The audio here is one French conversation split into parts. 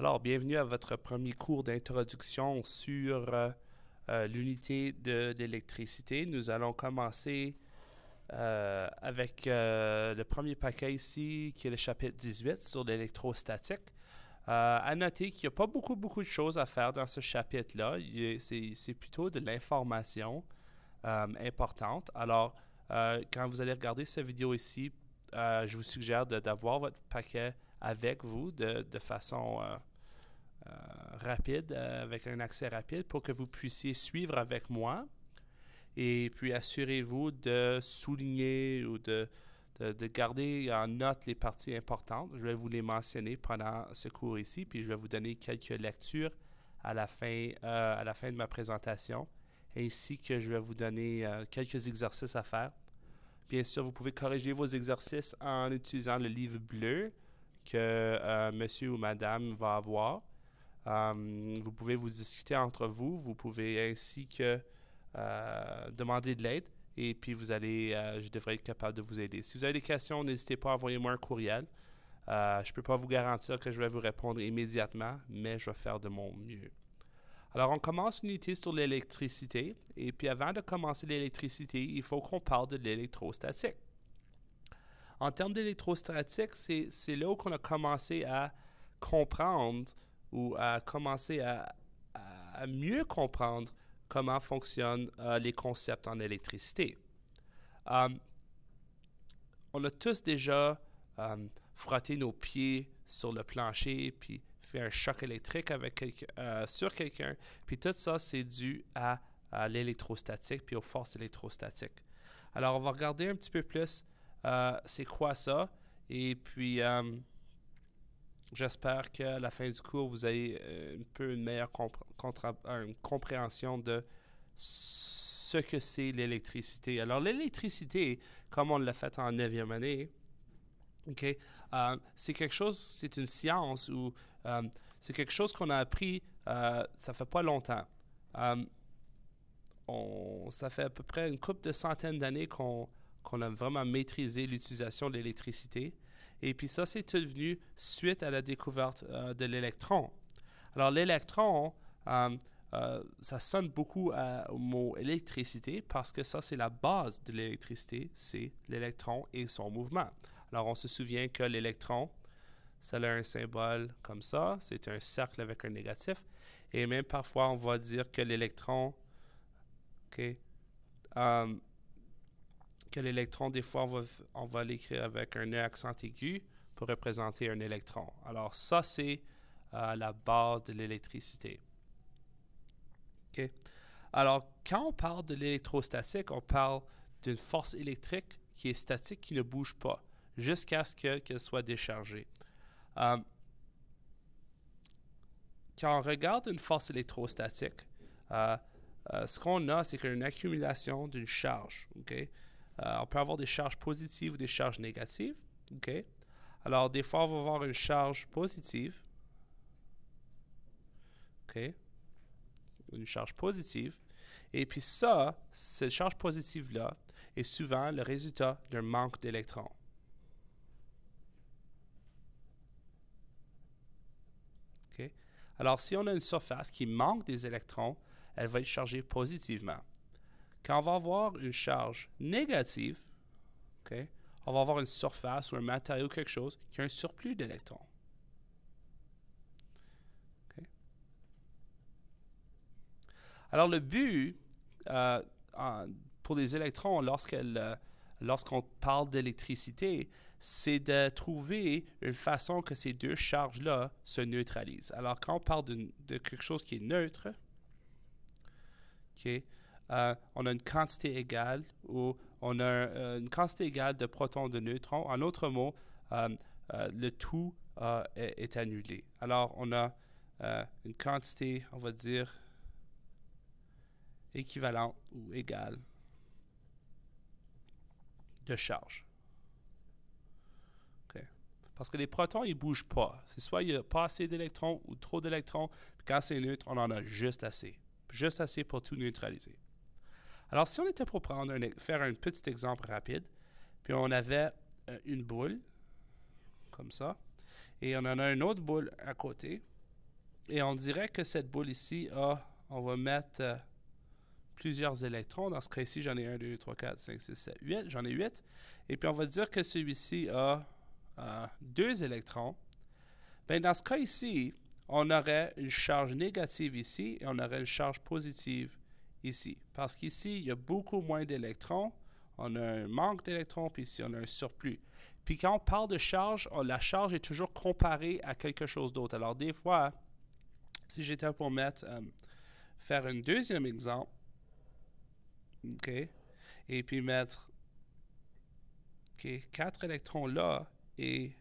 Alors, bienvenue à votre premier cours d'introduction sur euh, euh, l'unité de l'électricité. Nous allons commencer euh, avec le premier paquet ici, qui est le chapitre 18 sur l'électrostatique. à noter qu'il n'y a pas beaucoup, beaucoup de choses à faire dans ce chapitre-là. C'est plutôt de l'information importante. Alors, quand vous allez regarder cette vidéo ici, je vous suggère d'avoir votre paquet avec vous de, façon euh, rapide, euh, avec un accès rapide, pour que vous puissiez suivre avec moi. Et puis assurez-vous de souligner ou de, garder en note les parties importantes. Je vais vous les mentionner pendant ce cours ici, puis je vais vous donner quelques lectures à la fin, euh, à la fin de ma présentation, ainsi que je vais vous donner quelques exercices à faire. Bien sûr, vous pouvez corriger vos exercices en utilisant le livre bleu que monsieur ou madame va avoir. Euh, vous pouvez vous discuter entre vous, vous pouvez ainsi que euh, demander de l'aide et puis vous allez, euh, je devrais être capable de vous aider. Si vous avez des questions, n'hésitez pas à envoyer moi un courriel. je ne peux pas vous garantir que je vais vous répondre immédiatement, mais je vais faire de mon mieux. Alors, on commence une unité sur l'électricité et puis avant de commencer l'électricité, il faut qu'on parle de l'électrostatique. En termes d'électrostatique, c'est là où on a commencé à comprendre ou à commencer à, mieux comprendre comment fonctionnent euh, les concepts en électricité. Hum, on a tous déjà hum, frotté nos pieds sur le plancher, puis fait un choc électrique avec euh, sur quelqu'un, puis tout ça, c'est dû à, l'électrostatique, puis aux forces électrostatiques. Alors, on va regarder un petit peu plus euh, c'est quoi ça, et puis hum, J'espère qu'à la fin du cours, vous avez euh, un peu une meilleure compréhension de ce que c'est l'électricité. Alors, l'électricité, comme on l'a fait en 9e année, euh, c'est quelque chose, c'est une science ou euh, c'est quelque chose qu'on a appris, ça ça fait pas longtemps. ça fait à peu près une couple de centaines d'années qu'on a vraiment maîtrisé l'utilisation de l'électricité. Et puis ça, c'est tout devenu suite à la découverte euh, de l'électron. Alors l'électron, euh, euh, ça sonne beaucoup au mot électricité parce que ça, c'est la base de l'électricité, c'est l'électron et son mouvement. Alors on se souvient que l'électron, ça a un symbole comme ça, c'est un cercle avec un négatif. Et même parfois, on va dire que l'électron, OK, que l'électron, des fois, on va, l'écrire avec un E accent aigu pour représenter un électron. Alors, ça, c'est euh, la base de l'électricité. Alors, quand on parle de l'électrostatique, on parle d'une force électrique qui est statique, qui ne bouge pas, jusqu'à ce qu'elle soit déchargée. Euh, quand on regarde une force électrostatique, euh, ce qu'on a, c'est une accumulation d'une charge. Euh, on peut avoir des charges positives ou des charges négatives. Alors, des fois, on va avoir une charge positive. Une charge positive. Et puis ça, cette charge positive-là est souvent le résultat d'un manque d'électrons. Alors, si on a une surface qui manque des électrons, elle va être chargée positivement quand on va avoir une charge négative, on va avoir une surface ou un matériau, quelque chose, qui a un surplus d'électrons. Alors, le but euh, pour les électrons, euh, lorsqu'on parle d'électricité, c'est de trouver une façon que ces deux charges-là se neutralisent. Alors, quand on parle de, quelque chose qui est neutre, euh, on a une quantité égale ou on a euh, une quantité égale de protons de neutrons. En autre mot, euh, le tout est, annulé. Alors, on a une quantité, on va dire, équivalente ou égale de charge. Parce que les protons, ils ne bougent pas. C'est soit il n'y a pas assez d'électrons ou trop d'électrons. Quand c'est neutre, on en a juste assez. Juste assez pour tout neutraliser. Alors, si on était pour prendre e, faire un petit exemple rapide, puis on avait euh, une boule, comme ça, et on en a une autre boule à côté, et on dirait que cette boule ici a, on va mettre euh, plusieurs électrons. Dans ce cas-ci, j'en ai 1, 2, 3, 4, 5, 6, 7, 8. J'en ai 8. Et puis, on va dire que celui-ci a euh, deux électrons. Bien, dans ce cas ci on aurait une charge négative ici et on aurait une charge positive ici. Parce qu'ici, il y a beaucoup moins d'électrons. On a un manque d'électrons, puis ici, on a un surplus. Puis quand on parle de charge, la charge est toujours comparée à quelque chose d'autre. Alors des fois, si j'étais pour mettre, euh, faire un deuxième exemple, OK, et puis mettre 4 électrons là et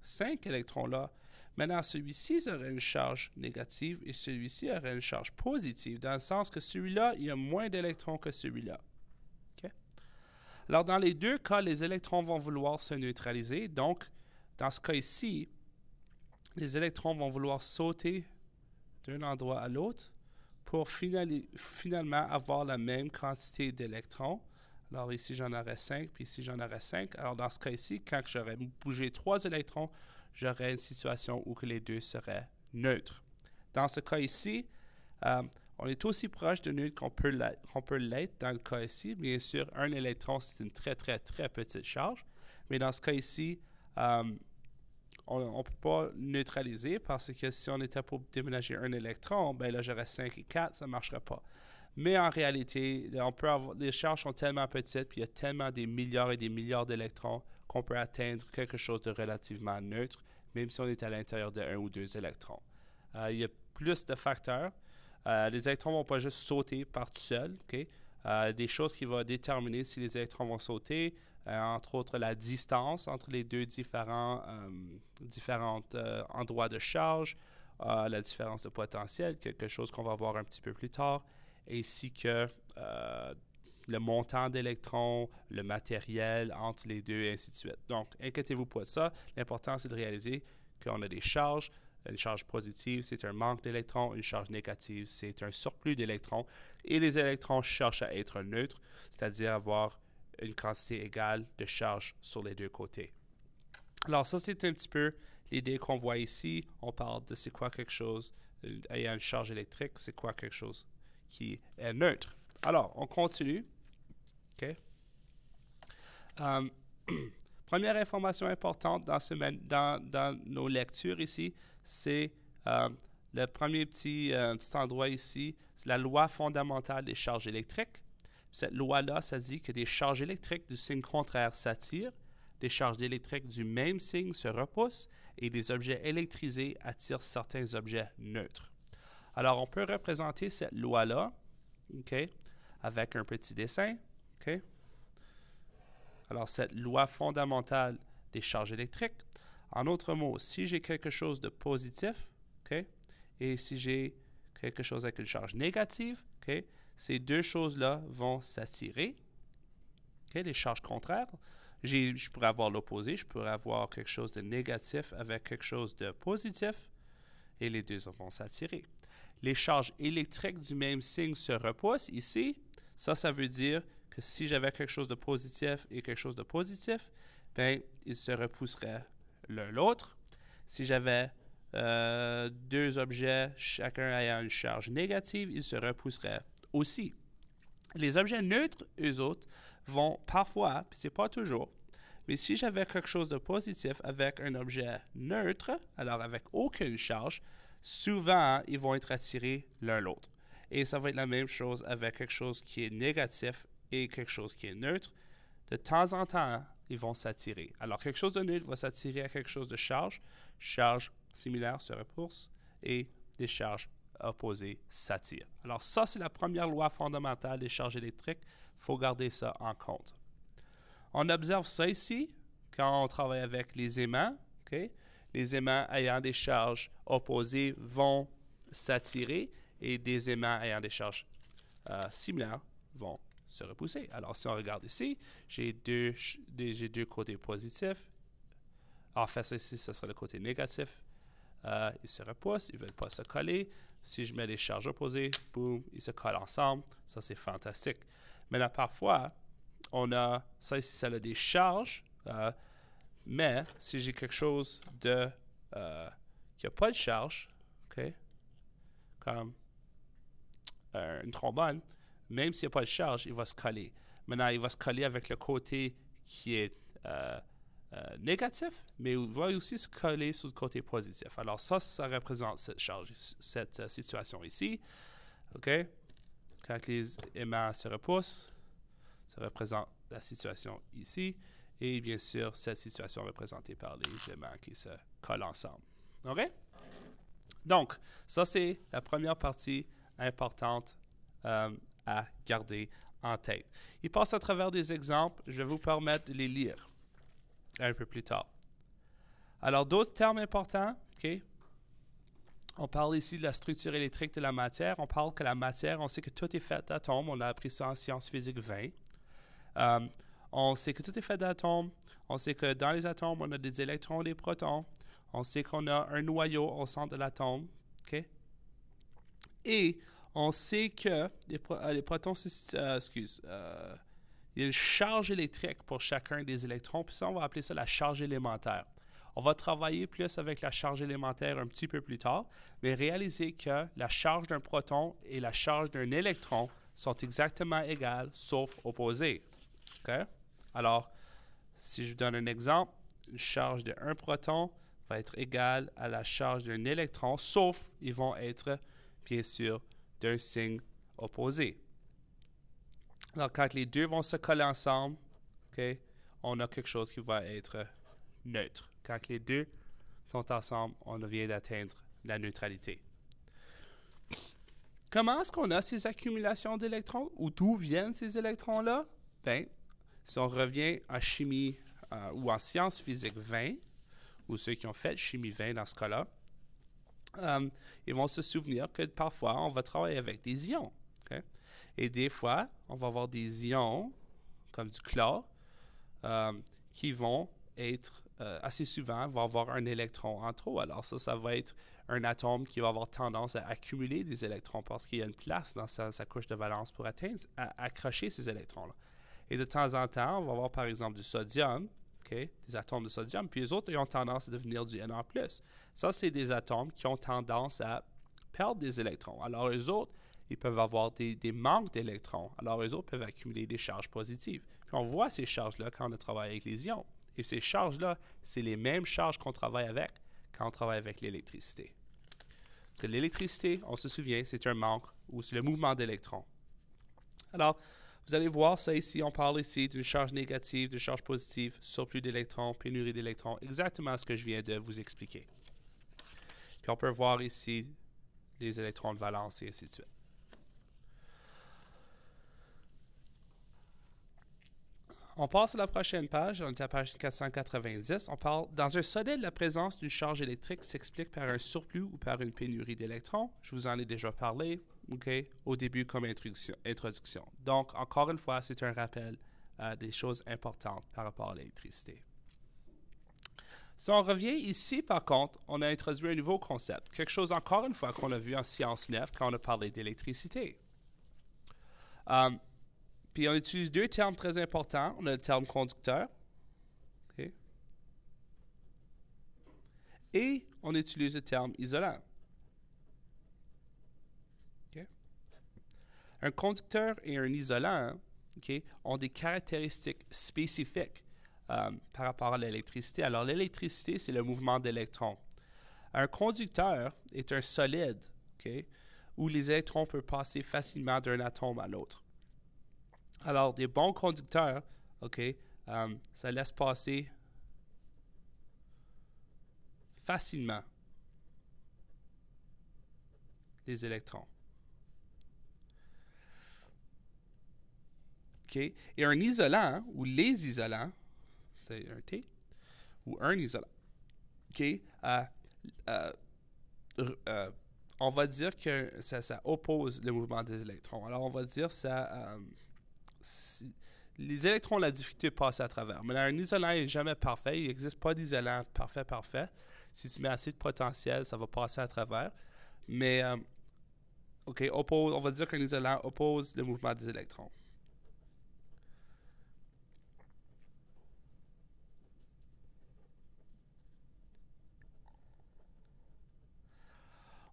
5 électrons là, Maintenant, celui-ci aurait une charge négative et celui-ci aurait une charge positive, dans le sens que celui-là, il y a moins d'électrons que celui-là. Alors, dans les deux cas, les électrons vont vouloir se neutraliser. Donc, dans ce cas ici, les électrons vont vouloir sauter d'un endroit à l'autre pour finalement avoir la même quantité d'électrons. Alors ici, j'en aurais 5, puis ici, j'en aurais 5. Alors dans ce cas ici, quand j'aurais bougé trois électrons, j'aurais une situation où les deux seraient neutres. Dans ce cas ici, euh, on est aussi proche de neutre qu'on peut l'être dans le cas ici. Bien sûr, un électron, c'est une très, très, très petite charge. Mais dans ce cas ici, euh, on ne peut pas neutraliser parce que si on était pour déménager un électron, ben là, j'aurais 5 et 4, ça ne marcherait pas. Mais en réalité, on peut avoir, les charges sont tellement petites, puis il y a tellement des milliards et des milliards d'électrons qu'on peut atteindre quelque chose de relativement neutre, même si on est à l'intérieur de un ou deux électrons. Euh, il y a plus de facteurs. Euh, les électrons ne vont pas juste sauter par tout seul. Euh, des choses qui vont déterminer si les électrons vont sauter, entre autres la distance entre les deux différents différents, endroits de charge, la différence de potentiel, quelque chose qu'on va voir un petit peu plus tard, ainsi que le montant d'électrons, le matériel entre les deux, et ainsi de suite. Donc, inquiétez-vous pas de ça. L'important, c'est de réaliser qu'on a des charges. Une charge positive, c'est un manque d'électrons. Une charge négative, c'est un surplus d'électrons. Et les électrons cherchent à être neutres, c'est-à-dire avoir une quantité égale de charges sur les deux côtés. Alors ça, c'est un petit peu l'idée qu'on voit ici. On parle de c'est quoi quelque chose euh, ayant une charge électrique, c'est quoi quelque chose qui est neutre. Alors, on continue. Euh, première information importante dans, ce, dans nos lectures ici, c'est euh, le premier petit, euh, petit endroit ici, c'est la loi fondamentale des charges électriques. Cette loi-là, ça dit que des charges électriques du signe contraire s'attirent, des charges électriques du même signe se repoussent et des objets électrisés attirent certains objets neutres. Alors, on peut représenter cette loi-là, OK, avec un petit dessin. Alors, cette loi fondamentale des charges électriques, en autre mot, si j'ai quelque chose de positif, et si j'ai quelque chose avec une charge négative, ces deux choses-là vont s'attirer, les charges contraires. Je pourrais avoir l'opposé, je pourrais avoir quelque chose de négatif avec quelque chose de positif, et les deux vont s'attirer. Les charges électriques du même signe se repoussent ici. Ça, ça veut dire que si j'avais quelque chose de positif et quelque chose de positif, ben, ils se repousseraient l'un l'autre. Si j'avais euh, deux objets, chacun ayant une charge négative, ils se repousseraient aussi. Les objets neutres, eux autres, vont parfois, puis c'est pas toujours, mais si j'avais quelque chose de positif avec un objet neutre, alors avec aucune charge, souvent ils vont être attirés l'un l'autre. Et ça va être la même chose avec quelque chose qui est négatif et quelque chose qui est neutre, de temps en temps, ils vont s'attirer. Alors, quelque chose de neutre va s'attirer à quelque chose de charge. Charge similaire se repousse et des charges opposées s'attirent. Alors, ça, c'est la première loi fondamentale des charges électriques. Il faut garder ça en compte. On observe ça ici quand on travaille avec les aimants. Les aimants ayant des charges opposées vont s'attirer et des aimants ayant des charges euh, similaires vont se repousser. Alors, si on regarde ici, j'ai deux, côtés positifs. En face ici, ce sera le côté négatif. Euh, ils se repoussent, ils ne veulent pas se coller. Si je mets les charges opposées, boum, ils se collent ensemble. Ça, c'est fantastique. Mais là, parfois, on a ça ici, ça a des charges. Euh, mais si j'ai quelque chose de euh, qui n'a pas de charge, OK, comme une trombone, même s'il n'y a pas de charge, il va se coller. Maintenant, il va se coller avec le côté qui est euh, euh, négatif, mais il va aussi se coller sur le côté positif. Alors ça, ça représente cette charge, cette euh, situation ici. OK? Quand les aimants se repoussent, ça représente la situation ici. Et bien sûr, cette situation représentée par les aimants qui se collent ensemble. OK? Donc, ça, c'est la première partie importante à garder en tête. Il passe à travers des exemples, je vais vous permettre de les lire un peu plus tard. Alors, d'autres termes importants, OK? On parle ici de la structure électrique de la matière. On parle que la matière, on sait que tout est fait d'atomes. On a appris ça en sciences physiques 20. Euh, on sait que tout est fait d'atomes. On sait que dans les atomes, on a des électrons, des protons. On sait qu'on a un noyau au centre de l'atome. OK? Et on sait que les, euh, protons, euh, excuse, euh, il y a une charge électrique pour chacun des électrons, puis ça, on va appeler ça la charge élémentaire. On va travailler plus avec la charge élémentaire un petit peu plus tard, mais réaliser que la charge d'un proton et la charge d'un électron sont exactement égales, sauf opposées. Alors, si je vous donne un exemple, une charge d'un proton va être égale à la charge d'un électron, sauf ils vont être, bien sûr, d'un signe opposé. Alors, quand les deux vont se coller ensemble, on a quelque chose qui va être neutre. Quand les deux sont ensemble, on vient d'atteindre la neutralité. Comment est-ce qu'on a ces accumulations d'électrons ou d'où viennent ces électrons-là? Ben, si on revient en chimie euh, ou en sciences physiques 20, ou ceux qui ont fait chimie 20 dans ce cas-là, euh, ils vont se souvenir que parfois, on va travailler avec des ions. Et des fois, on va avoir des ions, comme du chlore, euh, qui vont être euh, assez souvent, vont avoir un électron en trop. Alors ça, ça va être un atome qui va avoir tendance à accumuler des électrons parce qu'il y a une place dans sa, couche de valence pour atteindre, accrocher ces électrons-là. Et de temps en temps, on va avoir par exemple du sodium des atomes de sodium, puis les autres, ont tendance à devenir du Na+. Ça, c'est des atomes qui ont tendance à perdre des électrons. Alors, les autres, ils peuvent avoir des, manques d'électrons. Alors, les autres peuvent accumuler des charges positives. Puis on voit ces charges-là quand on travaille avec les ions. Et ces charges-là, c'est les mêmes charges qu'on travaille avec quand on travaille avec l'électricité. l'électricité, on se souvient, c'est un manque ou c'est le mouvement d'électrons. Alors, vous allez voir ça ici, on parle ici d'une charge négative, d'une charge positive, surplus d'électrons, pénurie d'électrons, exactement ce que je viens de vous expliquer. Puis on peut voir ici les électrons de valence et ainsi de suite. On passe à la prochaine page, on est à la page 490. On parle dans un solide, la présence d'une charge électrique s'explique par un surplus ou par une pénurie d'électrons. Je vous en ai déjà parlé au début comme introduction, Donc, encore une fois, c'est un rappel euh, des choses importantes par rapport à l'électricité. Si on revient ici, par contre, on a introduit un nouveau concept, quelque chose encore une fois qu'on a vu en Sciences 9 quand on a parlé d'électricité. Euh, puis on utilise deux termes très importants. On a le terme conducteur. et on utilise le terme isolant. Un conducteur et un isolant ont des caractéristiques spécifiques euh, par rapport à l'électricité. Alors, l'électricité, c'est le mouvement d'électrons. Un conducteur est un solide où les électrons peuvent passer facilement d'un atome à l'autre. Alors, des bons conducteurs, OK, euh, ça laisse passer facilement les électrons. Et un isolant, ou les isolants, c'est un T, ou un isolant, euh, euh, euh, on va dire que ça, oppose le mouvement des électrons. Alors, on va dire ça. les électrons ont la difficulté de passer à travers. Mais un isolant n'est jamais parfait. Il n'existe pas d'isolant parfait, parfait. Si tu mets assez de potentiel, ça va passer à travers. Mais, OK, on va dire qu'un isolant oppose le mouvement des électrons.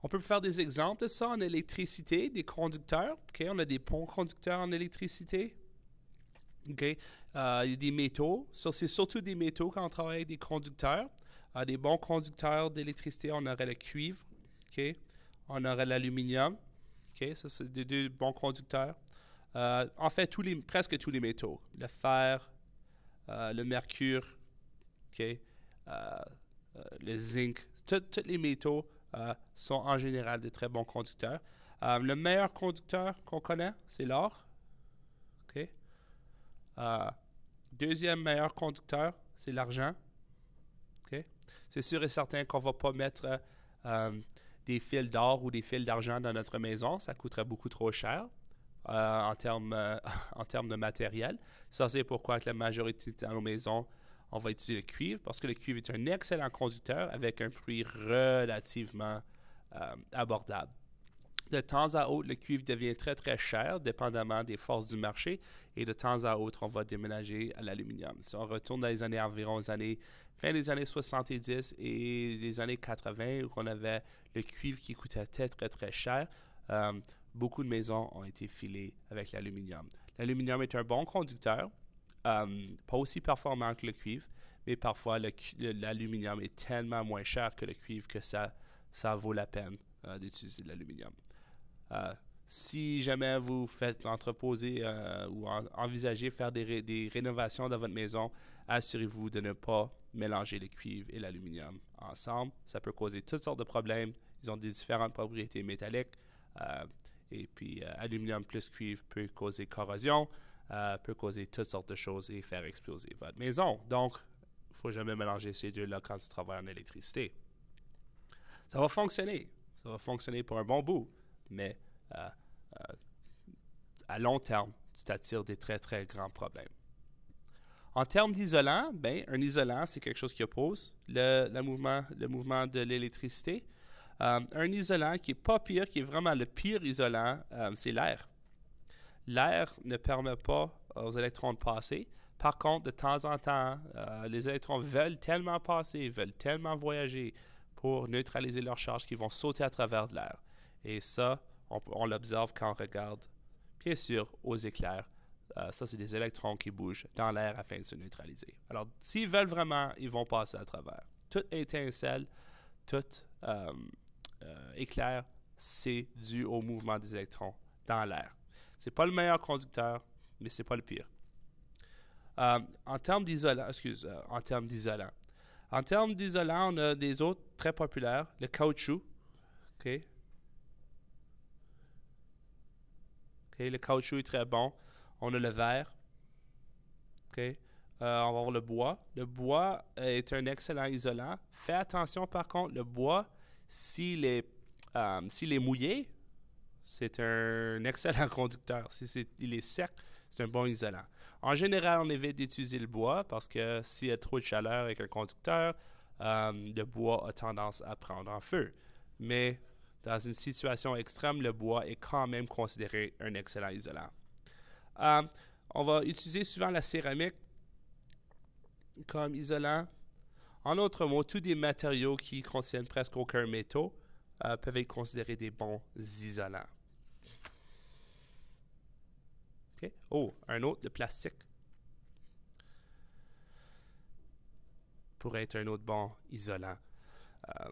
On peut faire des exemples de ça en électricité, des conducteurs. on a des ponts conducteurs en électricité. Euh, il y a des métaux. c'est surtout des métaux quand on travaille avec des conducteurs. Euh, des bons conducteurs d'électricité, on aurait le cuivre. on aurait l'aluminium. OK, ça, c'est des bons conducteurs. Euh, en fait, presque tous les métaux. Le fer, le mercure, le zinc, tous les métaux euh, sont en général des très bons conducteurs. Euh, le meilleur conducteur qu'on connaît, c'est l'or. Euh, deuxième meilleur conducteur, c'est l'argent. C'est sûr et certain qu'on ne va pas mettre des fils d'or ou des fils d'argent dans notre maison. Ça coûterait beaucoup trop cher en, termes, en de matériel. Ça, c'est pourquoi que la majorité de nos maisons on va utiliser le cuivre parce que le cuivre est un excellent conducteur avec un prix relativement euh, abordable. De temps à autre, le cuivre devient très très cher, dépendamment des forces du marché, et de temps à autre, on va déménager à l'aluminium. Si on retourne dans les années environ, les années fin des années 70 et les années 80, où on avait le cuivre qui coûtait très très très cher, euh, beaucoup de maisons ont été filées avec l'aluminium. L'aluminium est un bon conducteur, euh, pas aussi performant que le cuivre, mais parfois l'aluminium est tellement moins cher que le cuivre que ça, vaut la peine euh, d'utiliser l'aluminium. Euh, si jamais vous faites entreposer ou envisagez faire des, des, rénovations dans votre maison, assurez-vous de ne pas mélanger le cuivre et l'aluminium ensemble. Ça peut causer toutes sortes de problèmes. Ils ont des différentes propriétés métalliques. et puis, aluminium plus cuivre peut causer corrosion. Euh, peut causer toutes sortes de choses et faire exploser votre maison. Donc, il ne faut jamais mélanger ces deux-là quand tu travailles en électricité. Ça va fonctionner. Ça va fonctionner pour un bon bout, mais euh, euh, à long terme, tu t'attires des très, très grands problèmes. En termes d'isolant, ben, un isolant, c'est quelque chose qui oppose le, mouvement, le mouvement de l'électricité. un isolant qui n'est pas pire, qui est vraiment le pire isolant, c'est l'air l'air ne permet pas aux électrons de passer. Par contre, de temps en temps, euh, les électrons veulent tellement passer, veulent tellement voyager pour neutraliser leur charge qu'ils vont sauter à travers de l'air. Et ça, on, l'observe quand on regarde, bien sûr, aux éclairs. Euh, ça, c'est des électrons qui bougent dans l'air afin de se neutraliser. Alors, s'ils veulent vraiment, ils vont passer à travers. Toute étincelle, tout euh, éclair, c'est dû au mouvement des électrons dans l'air. C'est pas le meilleur conducteur, mais c'est pas le pire. Euh, en termes d'isolant, excuse, euh, en termes d'isolant. En termes d'isolant, on a des autres très populaires, le caoutchouc. OK. le caoutchouc est très bon. On a le verre. ok euh, on va voir le bois. Le bois est un excellent isolant. Fais attention par contre, le bois, s'il est, s'il est mouillé, c'est un excellent conducteur. Si est, il est sec, c'est un bon isolant. En général, on évite d'utiliser le bois parce que s'il y a trop de chaleur avec un conducteur, euh, le bois a tendance à prendre en feu. Mais dans une situation extrême, le bois est quand même considéré un excellent isolant. Euh, on va utiliser souvent la céramique comme isolant. En autre mot, tous des matériaux qui contiennent presque aucun métaux euh, peuvent être considérés des bons isolants. Oh, un autre le plastique. Pour être un autre bon isolant euh,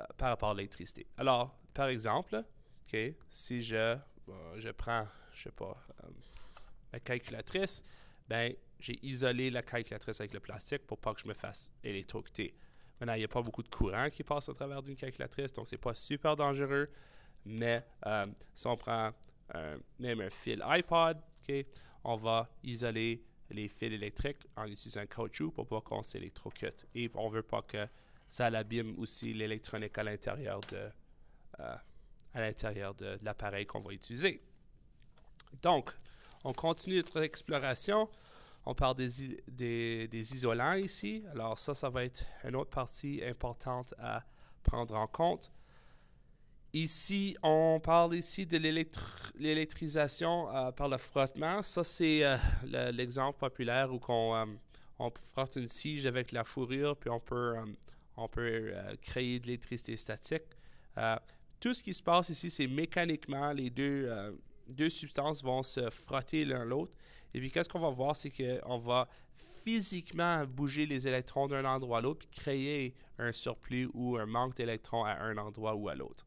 euh, par rapport à l'électricité. Alors, par exemple, si je, euh, je prends, je sais pas, la calculatrice, ben j'ai isolé la calculatrice avec le plastique pour pas que je me fasse électrocuter. Maintenant, il n'y a pas beaucoup de courant qui passe au travers d'une calculatrice, donc c'est pas super dangereux. Mais si on prend euh, même un fil iPod, okay, on va isoler les fils électriques en utilisant un caoutchouc pour pas qu'on s'électrocute. Et on veut pas que ça l'abîme aussi l'électronique à l'intérieur de, euh, l'appareil qu'on va utiliser. Donc, on continue notre exploration. On parle des, isolants ici. Alors ça, ça va être une autre partie importante à prendre en compte. Ici, on parle ici de l'électrisation euh, par le frottement. Ça, c'est euh, l'exemple populaire où euh, on, frotte une tige avec la fourrure, puis on peut, créer de l'électricité statique. tout ce qui se passe ici, c'est mécaniquement, les deux, deux substances vont se frotter l'un l'autre. Et puis, qu'est-ce qu'on va voir, c'est qu'on va physiquement bouger les électrons d'un endroit à l'autre, puis créer un surplus ou un manque d'électrons à un endroit ou à l'autre.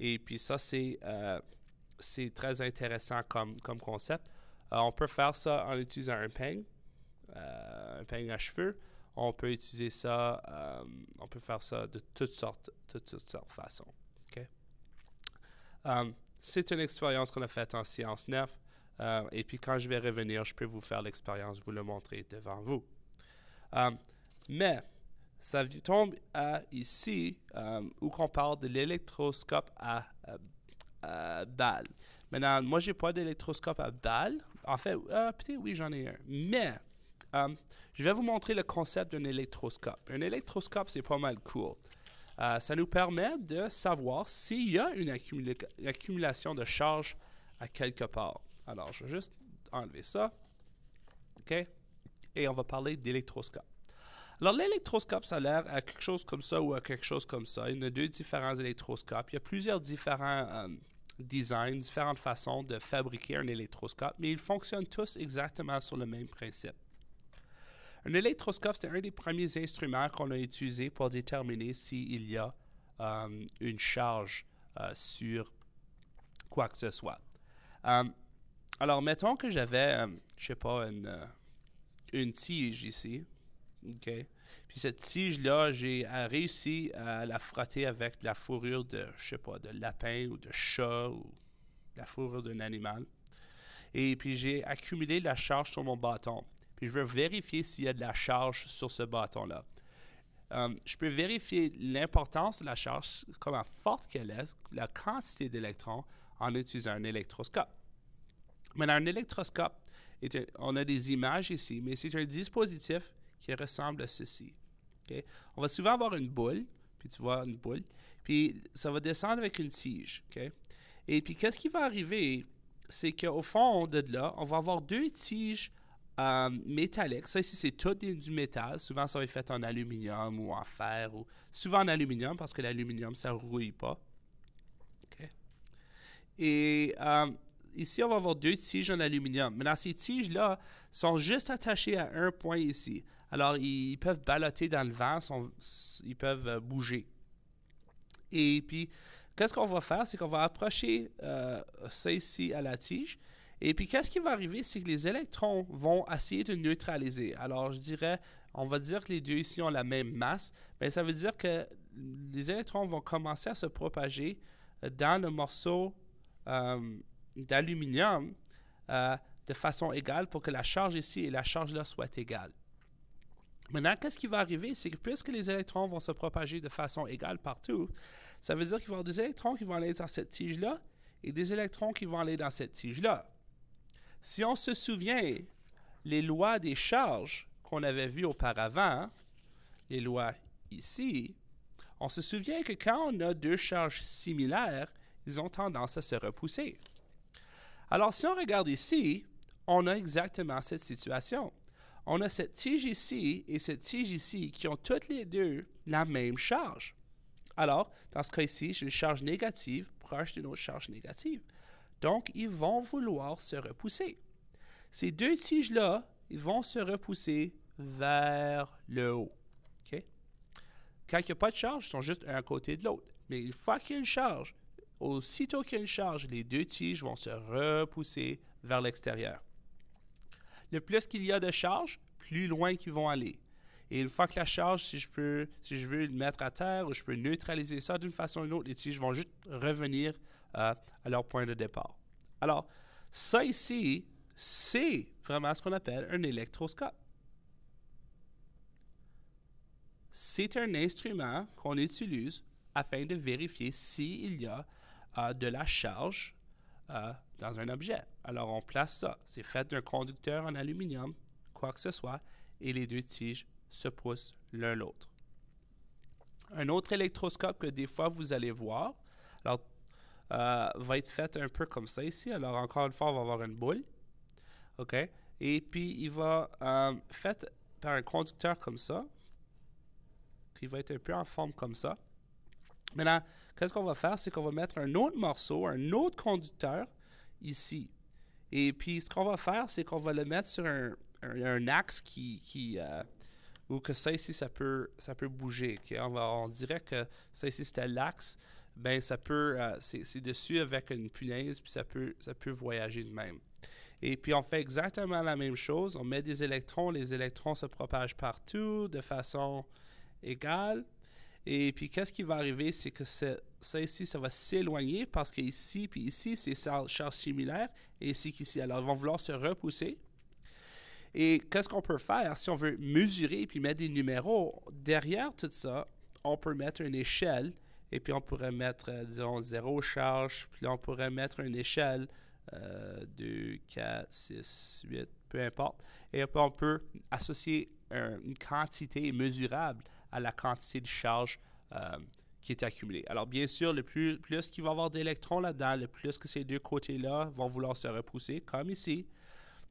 Et puis ça, euh, c'est très intéressant comme, comme concept. Euh, on peut faire ça en utilisant un peigne, euh, un peigne à cheveux. On peut utiliser ça, on peut faire ça de toutes sortes, de toutes sortes de façons. c'est une expérience qu'on a faite en Science 9. et puis quand je vais revenir, je peux vous faire l'expérience, vous le montrer devant vous. mais ça tombe à, ici, euh, où qu'on parle de l'électroscope à, euh, balles. Maintenant, moi, j'ai pas d'électroscope à balle. En fait, euh, peut-être oui, j'en ai un. Mais euh, je vais vous montrer le concept d'un électroscope. Un électroscope, c'est pas mal cool. ça nous permet de savoir s'il y a une, accumulation de charge à quelque part. Alors, je vais juste enlever ça. OK? Et on va parler d'électroscope. Alors, l'électroscope solaire a quelque chose comme ça ou à quelque chose comme ça. Il y a deux différents électroscopes. Il y a plusieurs différents euh, designs, différentes façons de fabriquer un électroscope, mais ils fonctionnent tous exactement sur le même principe. Un électroscope, c'est un des premiers instruments qu'on a utilisé pour déterminer s'il y a euh, une charge euh, sur quoi que ce soit. alors, mettons que j'avais, je sais pas, une tige ici, OK. Puis cette tige-là, j'ai réussi à la frotter avec de la fourrure de, je sais pas, de lapin ou de chat ou de la fourrure d'un animal. Et puis j'ai accumulé la charge sur mon bâton. Puis je veux vérifier s'il y a de la charge sur ce bâton-là. Euh, je peux vérifier l'importance de la charge, comment forte qu'elle est, la quantité d'électrons, en utilisant un électroscope. Maintenant, un électroscope, on a des images ici, mais c'est un dispositif qui ressemble à ceci. On va souvent avoir une boule, puis tu vois une boule, puis ça va descendre avec une tige. Et puis qu'est-ce qui va arriver? C'est qu'au fond de là, on va avoir deux tiges euh, métalliques. Ça ici, c'est tout du métal. Souvent, ça va être fait en aluminium ou en fer, ou souvent en aluminium parce que l'aluminium, ça rouille pas. Et euh, ici, on va avoir deux tiges en aluminium. Maintenant, ces tiges-là sont juste attachées à un point ici. Alors, ils, peuvent balloter dans le vent, ils peuvent euh, bouger. Et puis, qu'est-ce qu'on va faire? C'est qu'on va approcher euh, ça ici à la tige. Et puis, qu'est-ce qui va arriver? C'est que les électrons vont essayer de neutraliser. Alors, je dirais, on va dire que les deux ici ont la même masse. mais ben, ça veut dire que les électrons vont commencer à se propager euh, dans le morceau euh, d'aluminium de façon égale pour que la charge ici et la charge là soient égales. Maintenant, qu'est-ce qui va arriver? C'est que puisque les électrons vont se propager de façon égale partout, ça veut dire qu'il va y avoir des électrons qui vont aller dans cette tige-là et des électrons qui vont aller dans cette tige-là. Si on se souvient, les lois des charges qu'on avait vues auparavant, les lois ici, on se souvient que quand on a deux charges similaires, ils ont tendance à se repousser. Alors si on regarde ici, on a exactement cette situation on a cette tige ici et cette tige ici qui ont toutes les deux la même charge. Alors, dans ce cas-ci, j'ai une charge négative proche d'une autre charge négative. Donc, ils vont vouloir se repousser. Ces deux tiges-là, ils vont se repousser vers le haut. Quand il n'y a pas de charge, ils sont juste un à côté de l'autre. Mais une fois qu'il y a une charge, aussitôt qu'il y a une charge, les deux tiges vont se repousser vers l'extérieur. Le plus qu'il y a de charge, plus loin qu'ils vont aller. Et une fois que la charge, si je peux, si je veux le mettre à terre ou je peux neutraliser ça d'une façon ou d'une autre, les tiges vont juste revenir euh, à leur point de départ. Alors, ça ici, c'est vraiment ce qu'on appelle un électroscope. C'est un instrument qu'on utilise afin de vérifier s'il y a euh, de la charge euh, dans un objet. Alors on place ça. C'est fait d'un conducteur en aluminium, quoi que ce soit, et les deux tiges se poussent l'un l'autre. Un autre électroscope que des fois vous allez voir, alors, euh, va être fait un peu comme ça ici. Alors encore une fois, on va avoir une boule. OK? Et puis il va être euh, fait par un conducteur comme ça, qui va être un peu en forme comme ça. Maintenant, qu'est-ce qu'on va faire? C'est qu'on va mettre un autre morceau, un autre conducteur ici. Et puis, ce qu'on va faire, c'est qu'on va le mettre sur un, axe qui. Euh, ou que ça ici, ça peut, ça peut bouger. On, dirait que ça ici, c'était l'axe. Ben, ça peut. Euh, c'est dessus avec une punaise, puis ça peut, ça peut voyager de même. Et puis, on fait exactement la même chose. On met des électrons. Les électrons se propagent partout de façon égale. Et puis, qu'est-ce qui va arriver, c'est que ça ici, ça va s'éloigner parce qu'ici, puis ici, c'est charge similaire, et ici qu'ici. Alors, ils vont vouloir se repousser. Et qu'est-ce qu'on peut faire si on veut mesurer puis mettre des numéros derrière tout ça? On peut mettre une échelle et puis on pourrait mettre, euh, disons, zéro charge, puis on pourrait mettre une échelle 2, 4, 6, 8, peu importe. Et puis on peut associer une quantité mesurable à la quantité de charge euh, qui est accumulée. Alors bien sûr, le plus, plus qu'il va y avoir d'électrons là-dedans, le plus que ces deux côtés-là vont vouloir se repousser, comme ici.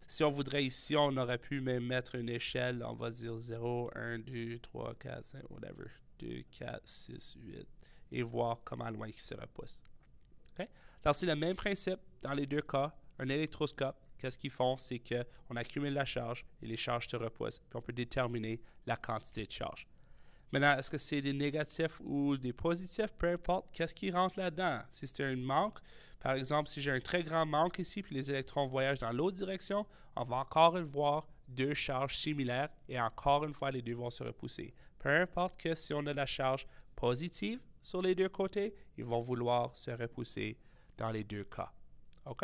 Si on voudrait ici, on aurait pu même mettre une échelle, on va dire 0, 1, 2, 3, 4, 5, whatever, 2, 4, 6, 8, et voir comment loin ils se repoussent. Alors c'est le même principe dans les deux cas, un électroscope qu'est-ce qu'ils font, c'est qu'on accumule la charge et les charges se repoussent, puis on peut déterminer la quantité de charge. Maintenant, est-ce que c'est des négatifs ou des positifs? Peu importe, qu'est-ce qui rentre là-dedans? Si c'est un manque, par exemple, si j'ai un très grand manque ici, puis les électrons voyagent dans l'autre direction, on va encore voir deux charges similaires et encore une fois, les deux vont se repousser. Peu importe que si on a la charge positive sur les deux côtés, ils vont vouloir se repousser dans les deux cas. OK?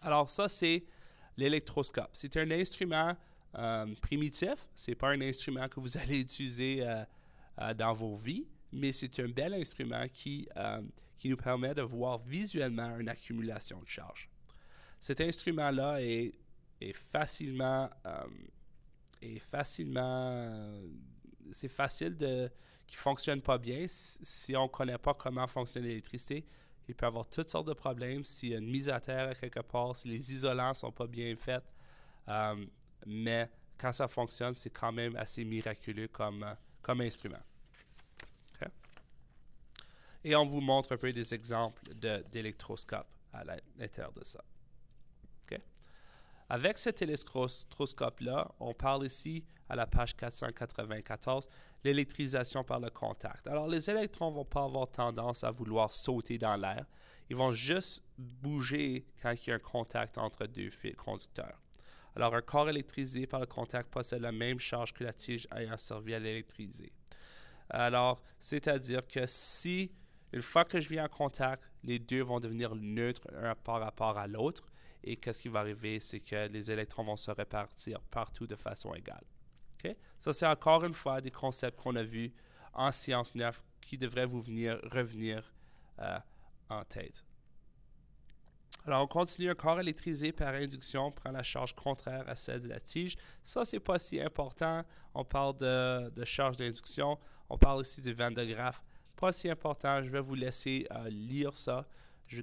Alors, ça, c'est l'électroscope. C'est un instrument primitif. Euh, primitif. C'est pas un instrument que vous allez utiliser euh, euh, dans vos vies, mais c'est un bel instrument qui, qui nous permet de voir visuellement une accumulation de charge. Cet instrument-là est, est, facilement... est facilement c'est facile de qui fonctionne pas bien si on connaît pas comment fonctionne l'électricité il peut avoir toutes sortes de problèmes s'il y a une mise à terre à quelque part si les isolants sont pas bien faits mais quand ça fonctionne, c'est quand même assez miraculeux comme, euh, comme instrument. Et on vous montre un peu des exemples d'électroscopes à l'intérieur de ça. Avec ce télescope-là, on parle ici à la page 494, l'électrisation par le contact. Alors, les électrons ne vont pas avoir tendance à vouloir sauter dans l'air. Ils vont juste bouger quand il y a un contact entre deux fils conducteurs. Alors, un corps électrisé par le contact possède la même charge que la tige ayant servi à l'électriser. Alors, c'est-à-dire que si, une fois que je viens en contact, les deux vont devenir neutres un par rapport à l'autre, et qu'est-ce qui va arriver, c'est que les électrons vont se répartir partout de façon égale. Ok Ça, c'est encore une fois des concepts qu'on a vus en science 9 qui devraient vous venir revenir euh, en tête. Alors, on continue encore électrisé par induction prend la charge contraire à celle de la tige. Ça, c'est pas si important. On parle de, charge d'induction. On parle ici du Van de Graaff. Pas si important. Je vais vous laisser euh, lire ça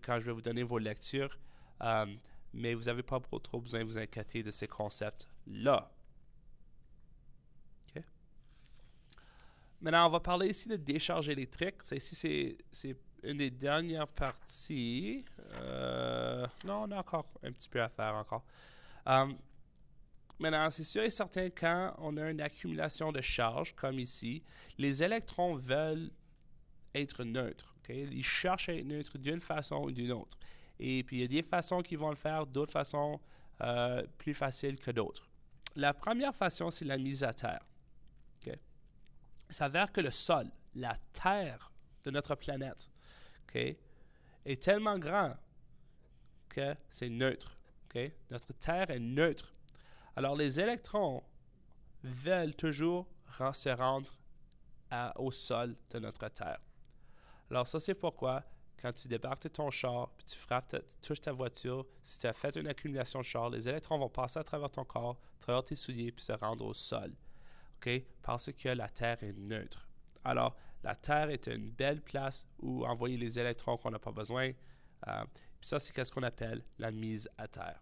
quand je vais vous donner vos lectures. Euh, mais vous n'avez pas trop besoin de vous inquiéter de ces concepts-là. Maintenant, on va parler ici de décharge électrique. Ça, ici, c'est une des dernières parties. Euh, non, on a encore un petit peu à faire encore. Euh, maintenant, c'est sûr et certain, quand on a une accumulation de charges, comme ici, les électrons veulent être neutres. Ils cherchent à être neutres d'une façon ou d'une autre. Et puis, il y a des façons qu'ils vont le faire, d'autres façons euh, plus faciles que d'autres. La première façon, c'est la mise à terre. Il s'avère que le sol, la terre de notre planète, est tellement grand que c'est neutre. Notre Terre est neutre. Alors les électrons veulent toujours se rendre au sol de notre Terre. Alors ça, c'est pourquoi quand tu débarques de ton char, tu frappes, touches ta voiture, si tu as fait une accumulation de char, les électrons vont passer à travers ton corps, à travers tes souliers, puis se rendre au sol. OK? Parce que la Terre est neutre. Alors, la Terre est une belle place où envoyer les électrons qu'on n'a pas besoin. Euh, ça, c'est ce qu'on appelle la mise à terre.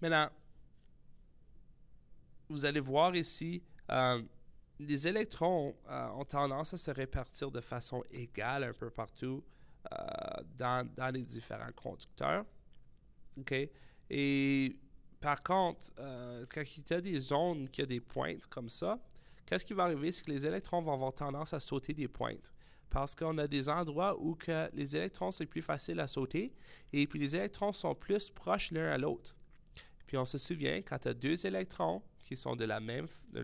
Maintenant, vous allez voir ici, euh, les électrons euh, ont tendance à se répartir de façon égale un peu partout dans, les différents conducteurs. ok? Et par contre, euh, quand il y a des zones qui ont des pointes comme ça, qu'est-ce qui va arriver? C'est que les électrons vont avoir tendance à sauter des pointes. Parce qu'on a des endroits où que les électrons, c'est plus facile à sauter. Et puis, les électrons sont plus proches l'un à l'autre. Puis, on se souvient, quand tu as deux électrons qui sont de la même, de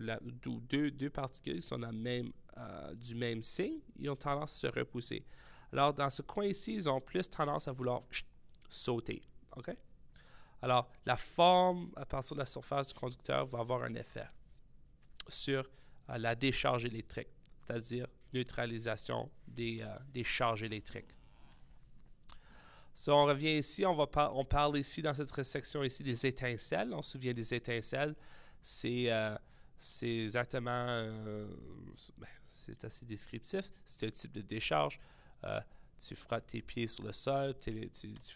deux, deux, particules qui sont même, euh, du même signe, ils ont tendance à se repousser. Alors, dans ce coin ici, ils ont plus tendance à vouloir sauter. OK? Alors, la forme à partir de la surface du conducteur va avoir un effet sur euh, la décharge électrique, c'est-à-dire neutralisation des, euh, charges électriques. si on revient ici, on, parle ici dans cette section ici des étincelles. On se souvient des étincelles, c'est euh, exactement, ben, c'est assez descriptif, c'est un type de décharge tu frottes tes pieds sur le sol, tu,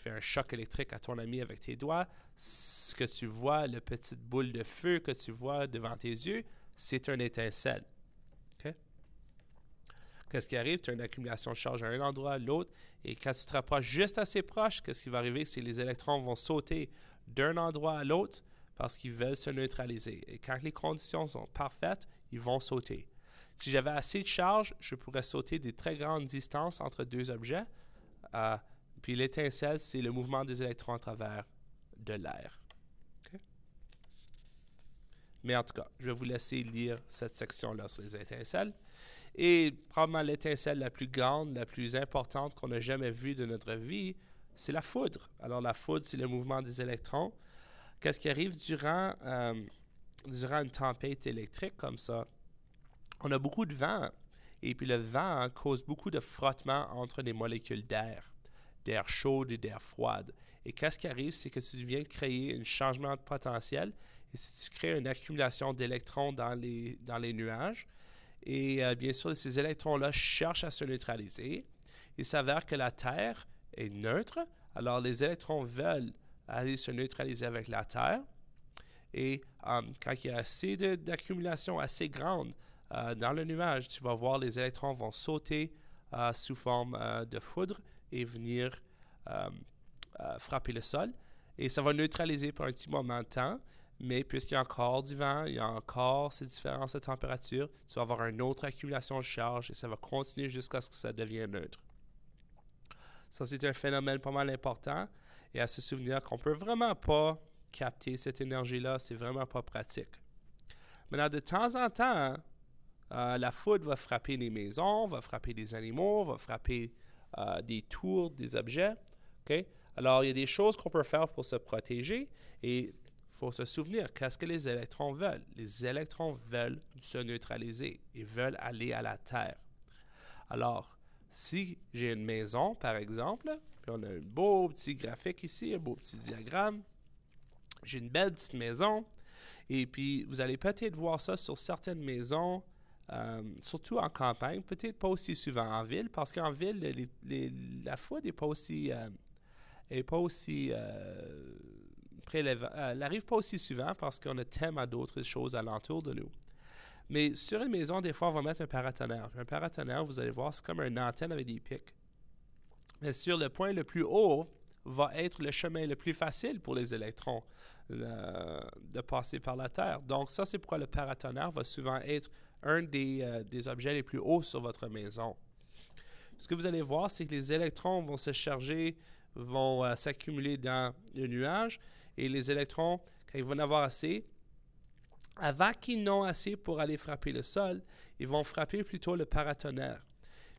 fais un choc électrique à ton ami avec tes doigts. Ce que tu vois, la petite boule de feu que tu vois devant tes yeux, c'est une étincelle. Qu'est-ce qui arrive? Tu as une accumulation de charge à un endroit, à l'autre, et quand tu te rapproches juste assez proche, qu'est-ce qui va arriver? C'est que les électrons vont sauter d'un endroit à l'autre parce qu'ils veulent se neutraliser. Et quand les conditions sont parfaites, ils vont sauter. Si j'avais assez de charge, je pourrais sauter des très grandes distances entre deux objets. Euh, puis l'étincelle, c'est le mouvement des électrons à travers de l'air. Mais en tout cas, je vais vous laisser lire cette section-là sur les étincelles. Et probablement l'étincelle la plus grande, la plus importante qu'on a jamais vue de notre vie, c'est la foudre. Alors la foudre, c'est le mouvement des électrons. Qu'est-ce qui arrive durant, euh, durant une tempête électrique comme ça? on a beaucoup de vent et puis le vent cause beaucoup de frottement entre les molécules d'air, d'air chaud et d'air froide. Et qu'est-ce qui arrive, c'est que tu viens créer un changement de potentiel et tu crées une accumulation d'électrons dans les, dans les nuages. Et euh, bien sûr, ces électrons-là cherchent à se neutraliser. Il s'avère que la Terre est neutre, alors les électrons veulent aller se neutraliser avec la Terre. Et euh, quand il y a assez d'accumulation assez grande, euh, dans le nuage, tu vas voir les électrons vont sauter euh, sous forme euh, de foudre et venir frapper le sol. Et ça va neutraliser pour un petit moment de temps, mais puisqu'il y a encore du vent, il y a encore ces différences de température, tu vas avoir une autre accumulation de charge et ça va continuer jusqu'à ce que ça devienne neutre. Ça, c'est un phénomène pas mal important et à se souvenir qu'on ne peut vraiment pas capter cette énergie-là, c'est vraiment pas pratique. Maintenant, de temps en temps, euh, la foudre va frapper les maisons, va frapper des animaux, va frapper euh, des tours, des objets. Alors, il y a des choses qu'on peut faire pour se protéger et il faut se souvenir qu'est-ce que les électrons veulent. Les électrons veulent se neutraliser et veulent aller à la Terre. Alors, si j'ai une maison, par exemple, puis on a un beau petit graphique ici, un beau petit diagramme, j'ai une belle petite maison, et puis vous allez peut-être voir ça sur certaines maisons euh, surtout en campagne, peut-être pas aussi souvent en ville, parce qu'en ville, la foudre n'est pas aussi. Euh, pas aussi n'arrive euh, pas aussi souvent parce qu'on a tellement d'autres choses l'entour de nous. Mais sur une maison, des fois, on va mettre un paratonnerre. Un paratonnerre, vous allez voir, c'est comme une antenne avec des pics. Mais sur le point le plus haut va être le chemin le plus facile pour les électrons de passer par la Terre. Donc ça, c'est pourquoi le paratonnerre va souvent être un des, euh, des objets les plus hauts sur votre maison. Ce que vous allez voir, c'est que les électrons vont se charger, vont euh, s'accumuler dans le nuage et les électrons, quand ils vont en avoir assez, avant qu'ils n'ont assez pour aller frapper le sol, ils vont frapper plutôt le paratonnerre.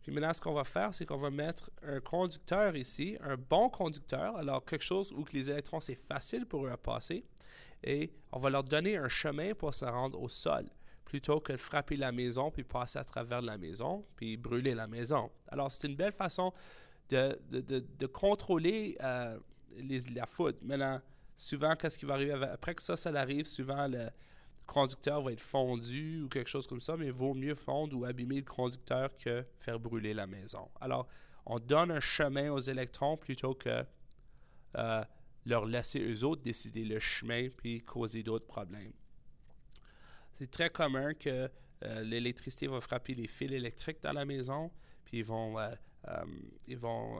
Puis maintenant, ce qu'on va faire, c'est qu'on va mettre un conducteur ici, un bon conducteur, alors quelque chose où que les électrons, c'est facile pour eux à passer, et on va leur donner un chemin pour se rendre au sol plutôt que de frapper la maison puis passer à travers la maison puis brûler la maison. Alors, c'est une belle façon de, contrôler euh, la foudre. Maintenant, souvent, qu'est-ce qui va arriver après que ça, ça arrive, souvent le conducteur va être fondu ou quelque chose comme ça, mais il vaut mieux fondre ou abîmer le conducteur que faire brûler la maison. Alors, on donne un chemin aux électrons plutôt que euh, leur laisser eux autres décider le chemin puis causer d'autres problèmes c'est très commun que euh, l'électricité va frapper les fils électriques dans la maison, puis ils vont, euh, euh, ils vont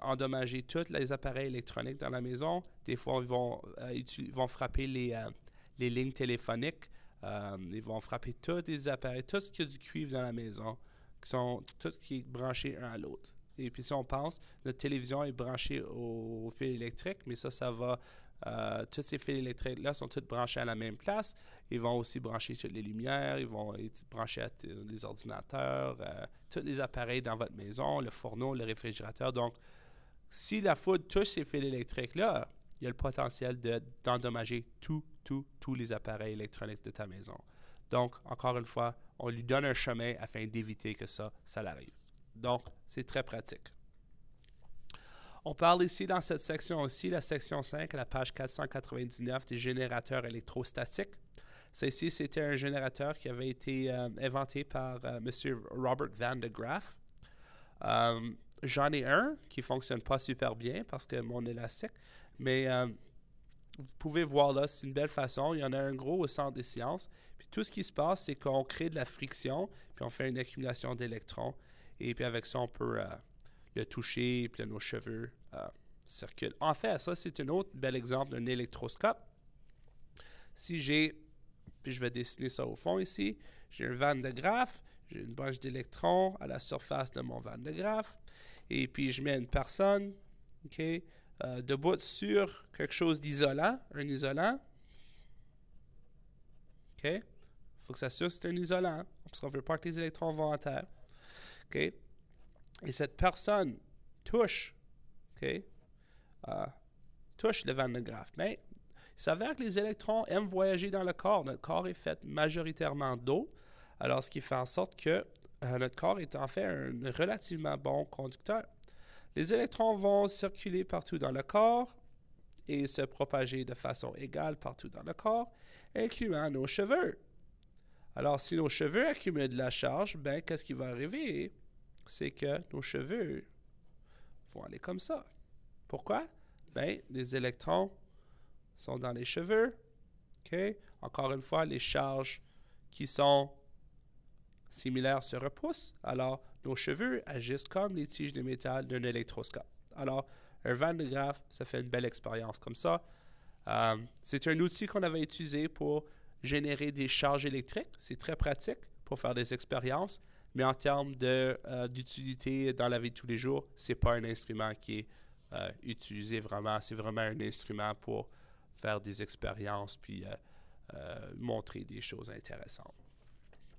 endommager tous les appareils électroniques dans la maison. Des fois, ils vont, vont frapper les, les lignes téléphoniques. ils vont frapper tous les appareils, tout ce qui a du cuivre dans la maison, qui sont tout qui est branché un à l'autre. Et puis si on pense, notre télévision est branchée au, au fil électrique, mais ça, ça va euh, tous ces fils électriques-là sont tous branchés à la même place. Ils vont aussi brancher toutes les lumières, ils vont être brancher euh, les ordinateurs, euh, tous les appareils dans votre maison, le fourneau, le réfrigérateur. Donc, si la foudre touche ces fils électriques-là, il y a le potentiel d'endommager tous, tous, tous les appareils électroniques de ta maison. Donc, encore une fois, on lui donne un chemin afin d'éviter que ça, ça l'arrive. Donc, c'est très pratique. On parle ici dans cette section aussi, la section 5, la page 499 des générateurs électrostatiques. Ça c'était un générateur qui avait été euh, inventé par euh, M. Robert Van de Graaff. Euh, j'en ai un qui ne fonctionne pas super bien parce que mon élastique, mais vous pouvez voir là, c'est une belle façon. Il y en a un gros au centre des sciences. Puis tout ce qui se passe, c'est qu'on crée de la friction, puis on fait une accumulation d'électrons. Et puis avec ça, on peut le toucher, puis nos cheveux euh, circulent. En fait, ça, c'est un autre bel exemple d'un électroscope. Si j'ai, puis je vais dessiner ça au fond ici, j'ai un Van de graphe, j'ai une branche d'électrons à la surface de mon Van de graphe, et puis je mets une personne, OK, euh, debout sur quelque chose d'isolant, un isolant. OK? faut que ça soit c'est un isolant, hein, parce qu'on ne veut pas que les électrons vont en terre. OK? Et cette personne touche, okay, euh, touche le Van de Mais il s'avère que les électrons aiment voyager dans le corps. Notre corps est fait majoritairement d'eau, alors ce qui fait en sorte que euh, notre corps est en fait un relativement bon conducteur. Les électrons vont circuler partout dans le corps et se propager de façon égale partout dans le corps, incluant nos cheveux. Alors, si nos cheveux accumulent de la charge, ben, qu'est-ce qui va arriver? c'est que nos cheveux vont aller comme ça. Pourquoi? Bien, les électrons sont dans les cheveux. Okay? Encore une fois, les charges qui sont similaires se repoussent. Alors, nos cheveux agissent comme les tiges de métal d'un électroscope. Alors, un Van de Graaff, ça fait une belle expérience comme ça. Euh, c'est un outil qu'on avait utilisé pour générer des charges électriques. C'est très pratique pour faire des expériences. Mais en termes euh, d'utilité dans la vie de tous les jours, n'est pas un instrument qui est euh, utilisé vraiment. C'est vraiment un instrument pour faire des expériences puis euh, montrer des choses intéressantes.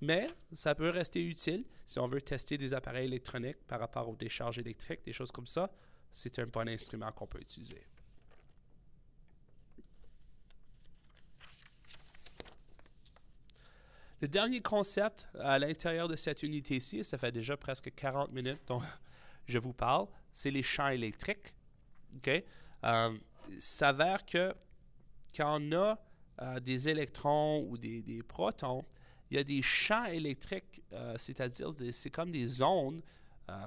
Mais ça peut rester utile si on veut tester des appareils électroniques par rapport aux décharges électriques, des choses comme ça. C'est un bon instrument qu'on peut utiliser. Le dernier concept à l'intérieur de cette unité-ci, ça fait déjà presque 40 minutes dont je vous parle, c'est les champs électriques. Ok, euh, s'avère que quand on a euh, des électrons ou des, protons, il y a des champs électriques, euh, c'est-à-dire c'est comme des ondes,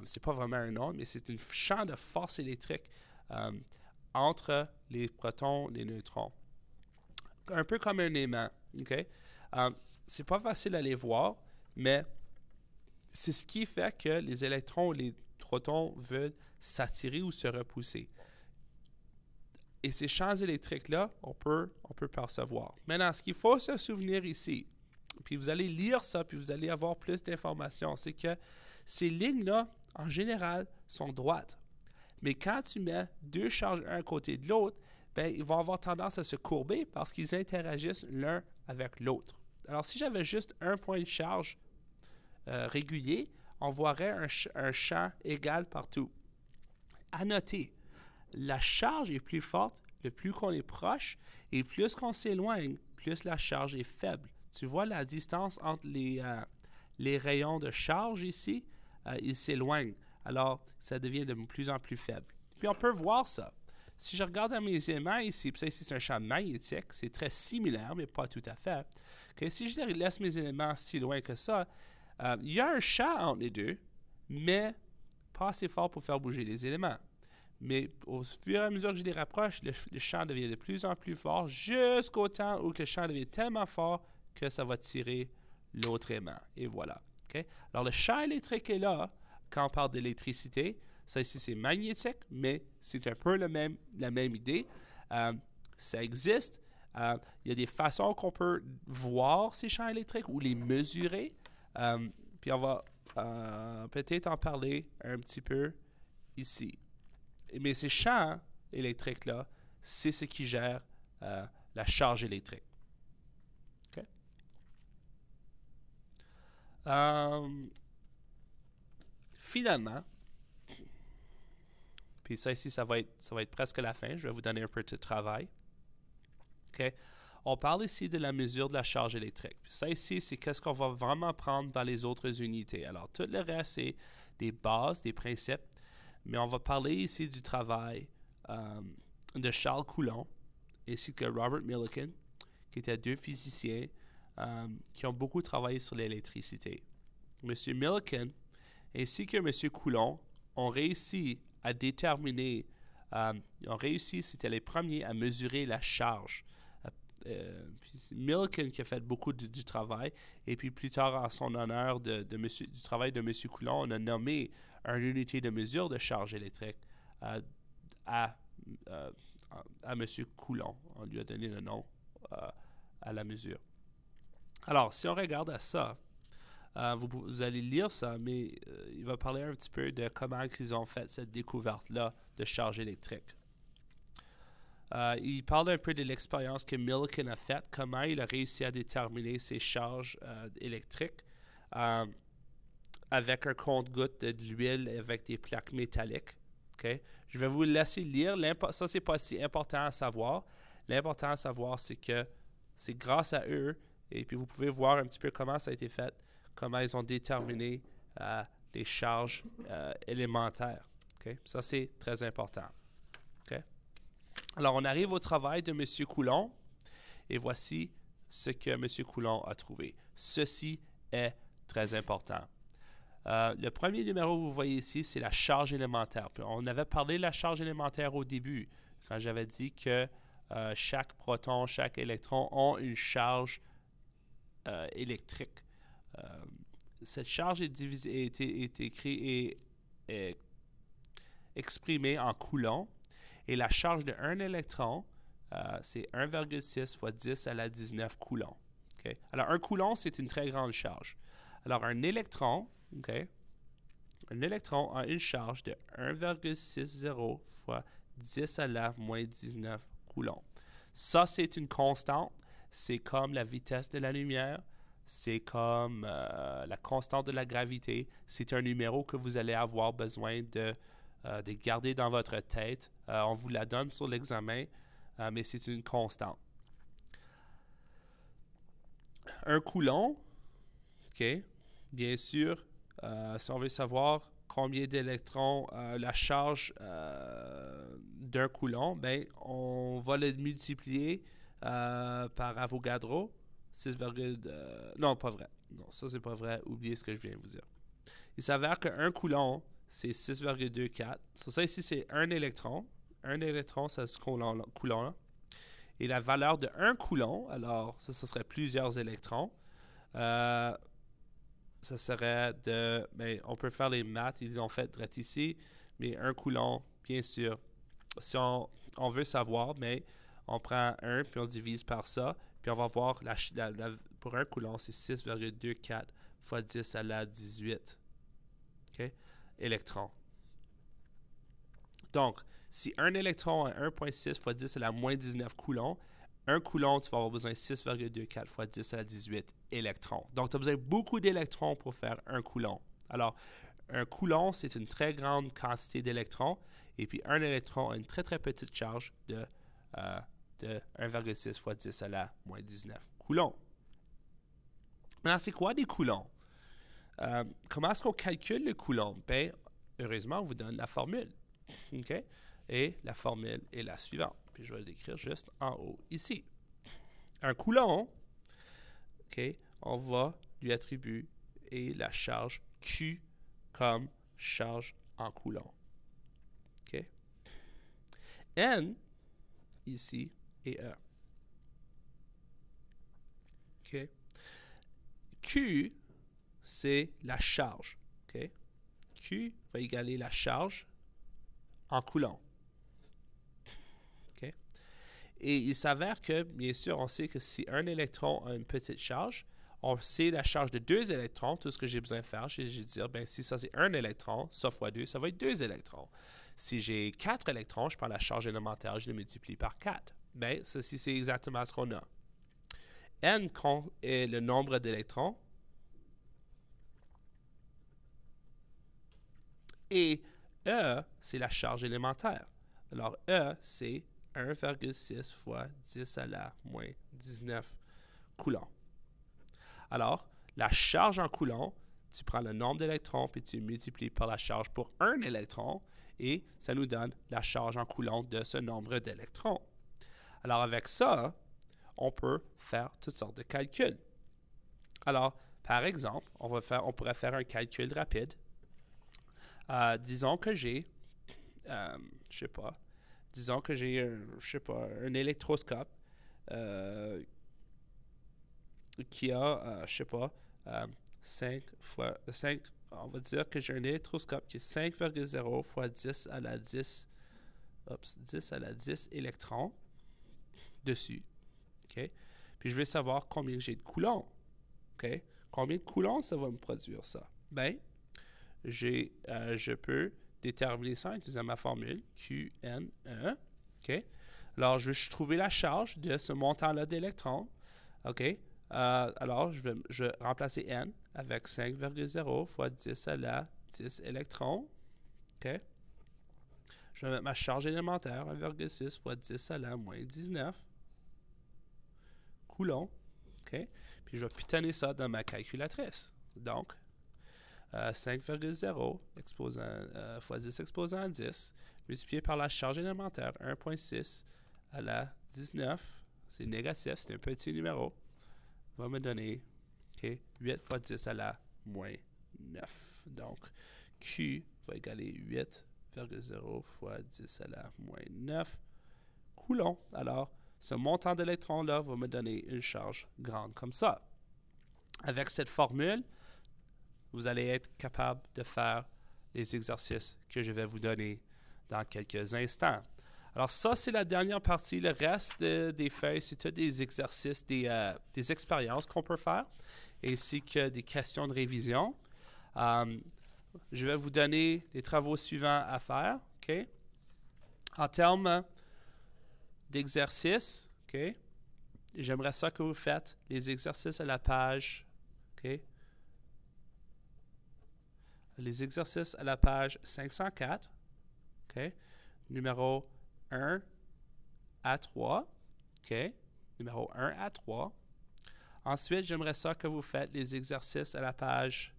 c'est pas vraiment un onde, mais c'est un champ de force électrique entre les protons et les neutrons. Un peu comme un aimant. ok c'est pas facile à les voir, mais c'est ce qui fait que les électrons ou les protons veulent s'attirer ou se repousser. Et ces champs électriques-là, on peut, on peut percevoir. Maintenant, ce qu'il faut se souvenir ici, puis vous allez lire ça, puis vous allez avoir plus d'informations, c'est que ces lignes-là, en général, sont droites. Mais quand tu mets deux charges un côté de l'autre, ben, ils vont avoir tendance à se courber parce qu'ils interagissent l'un avec l'autre. Alors, si j'avais juste un point de charge euh, régulier, on verrait un, champ égal partout. À noter, la charge est plus forte le plus qu'on est proche et plus qu'on s'éloigne, plus la charge est faible. Tu vois la distance entre les, euh, rayons de charge ici, il euh, ils s'éloignent. Alors, ça devient de plus en plus faible. Puis on peut voir ça. Si je regarde mes éléments ici, ça ici c'est un champ magnétique, c'est très similaire, mais pas tout à fait. Si je laisse mes éléments si loin que ça, euh, il y a un champ entre les deux, mais pas assez fort pour faire bouger les éléments. Mais au fur et à mesure que je les rapproche, le, champ devient de plus en plus fort jusqu'au temps où le champ devient tellement fort que ça va tirer l'autre aimant. Et voilà. Alors le champ électrique est là quand on parle d'électricité. Ça ici, c'est magnétique, mais c'est un peu le même, la même idée. Euh, ça existe. Euh, il y a des façons qu'on peut voir ces champs électriques ou les mesurer. Euh, puis on va peut-être en parler un petit peu ici. Mais ces champs électriques-là, c'est ce qui gère la charge électrique. OK? finalement, puis ça ici, ça va, être, presque la fin. Je vais vous donner un peu de travail. OK? On parle ici de la mesure de la charge électrique. Puis ça ici, c'est qu'est-ce qu'on va vraiment prendre dans les autres unités. Alors, tout le reste, c'est des bases, des principes. Mais on va parler ici du travail euh, de Charles Coulomb ainsi que Robert Millikan, qui étaient deux physiciens euh, qui ont beaucoup travaillé sur l'électricité. Monsieur Millikan ainsi que Monsieur Coulomb ont réussi a déterminer, euh, ont réussi, c'était les premiers à mesurer la charge. Euh, Milken qui a fait beaucoup du, travail. Et puis plus tard, en son honneur de, monsieur, du travail de M. Coulomb, on a nommé une unité de mesure de charge électrique euh, à, euh, à M. Coulon. On lui a donné le nom à la mesure. Alors, si on regarde à ça, euh, vous, allez lire ça, mais euh, il va parler un petit peu de comment ils ont fait cette découverte-là de charge électrique. Euh, il parle un peu de l'expérience que Millikan a faite, comment il a réussi à déterminer ses charges électriques avec un compte-goutte de l'huile avec des plaques métalliques. Je vais vous laisser lire. Ça, c'est pas si important à savoir. L'important à savoir, c'est que c'est grâce à eux, et puis vous pouvez voir un petit peu comment ça a été fait comment ils ont déterminé euh, les charges euh, élémentaires. Ça, c'est très important. Alors, on arrive au travail de M. Coulomb. et voici ce que M. Coulomb a trouvé. Ceci est très important. Euh, le premier numéro que vous voyez ici, c'est la charge élémentaire. on avait parlé de la charge élémentaire au début, quand j'avais dit que chaque proton, chaque électron ont une charge électrique. Euh, cette charge est, divisée, écrite et exprimée en coulomb. Et la charge de un électron, euh, c'est 1,6 fois 10 à la 19 coulomb. Alors, un coulomb, c'est une très grande charge. Alors, un électron, un électron a une charge de 1,60 fois 10 à la moins 19 coulomb. Ça, c'est une constante. C'est comme la vitesse de la lumière c'est comme euh, la constante de la gravité. C'est un numéro que vous allez avoir besoin de, euh, garder dans votre tête. Euh, on vous la donne sur l'examen, mais c'est une constante. Un coulon, bien sûr, si on veut savoir combien d'électrons la charge d'un coulon, ben, on va le multiplier par Avogadro, 6,2... Euh, non, pas vrai. Non, ça, c'est pas vrai. Oubliez ce que je viens de vous dire. Il s'avère qu'un coulomb, c'est 6,24. Ça, ça ici, c'est un électron. Un électron, c'est ce coulomb là Et la valeur de un coulomb, alors ça, ça serait plusieurs électrons. Euh, ça serait de... Ben, on peut faire les maths, ils ont fait direct ici. Mais un coulomb, bien sûr. Si on, on veut savoir, mais ben, on prend un puis on divise par ça puis on va voir, pour un coulomb c'est 6,24 fois 10 à la 18 électrons. Donc, si un électron a 1,6 fois 10 à la moins 19 coulomb, un coulomb tu vas avoir besoin de 6,24 fois 10 à la 18 électrons. Donc, tu as besoin de beaucoup d'électrons pour faire un coulomb Alors, un coulomb c'est une très grande quantité d'électrons, et puis un électron a une très très petite charge de euh, de 1,6 fois 10 à la moins 19 coulons. Maintenant, c'est quoi des coulombs? Euh, comment est-ce qu'on calcule le coulomb? Bien, heureusement, on vous donne la formule. Et la formule est la suivante. Puis je vais l'écrire juste en haut ici. Un coulomb, on va lui attribuer la charge Q comme charge en coulomb. N, ici, et e. Q, c'est la charge. Q va égaler la charge en coulant. Et il s'avère que, bien sûr, on sait que si un électron a une petite charge, on sait la charge de deux électrons. Tout ce que j'ai besoin de faire, c'est de dire, ben, si ça c'est un électron, ça fois deux, ça va être deux électrons. Si j'ai quatre électrons, je prends la charge élémentaire, je le multiplie par quatre. Bien, ceci c'est exactement ce qu'on a. N est le nombre d'électrons et E c'est la charge élémentaire. Alors E c'est 1,6 fois 10 à la moins 19 coulombs. Alors, la charge en coulombs, tu prends le nombre d'électrons puis tu multiplies par la charge pour un électron et ça nous donne la charge en coulombs de ce nombre d'électrons. Alors avec ça, on peut faire toutes sortes de calculs. Alors, par exemple, on, va faire, on pourrait faire un calcul rapide. Euh, disons que j'ai, euh, je sais pas, disons que j'ai, je sais pas, un électroscope euh, qui a, euh, je sais pas, 5 euh, fois, 5, on va dire que j'ai un électroscope qui est 5,0 fois 10 à la 10, 10 à la 10 électrons dessus. OK? Puis je vais savoir combien j'ai de coulons. Combien de coulons ça va me produire, ça? Bien, j'ai, euh, je peux déterminer ça en utilisant ma formule qn OK? Alors, je vais trouver la charge de ce montant-là d'électrons. OK? Euh, alors, je vais, remplacer N avec 5,0 fois 10 à la 10 électrons. Je vais mettre ma charge élémentaire, 1,6 fois 10 à la moins 19 coulon, OK, puis je vais pitaner ça dans ma calculatrice. Donc, 5,0 euh, euh, fois 10 exposant 10, multiplié par la charge élémentaire 1,6 à la 19, c'est négatif, c'est un petit numéro, va me donner 8 fois 10 à la moins 9. Donc, Q va égaler 8,0 fois 10 à la moins 9 coulons. Alors, ce montant d'électrons-là va me donner une charge grande comme ça. Avec cette formule, vous allez être capable de faire les exercices que je vais vous donner dans quelques instants. Alors ça, c'est la dernière partie. Le reste des feuilles, c'est tous des exercices, euh, des, expériences qu'on peut faire, ainsi que des questions de révision. Euh, je vais vous donner les travaux suivants à faire. En termes d'exercices, OK? J'aimerais ça que vous faites les exercices à la page, Les exercices à la page 504, Numéro 1 à 3, OK? Numéro 1 à 3. Ensuite, j'aimerais ça que vous faites les exercices à la page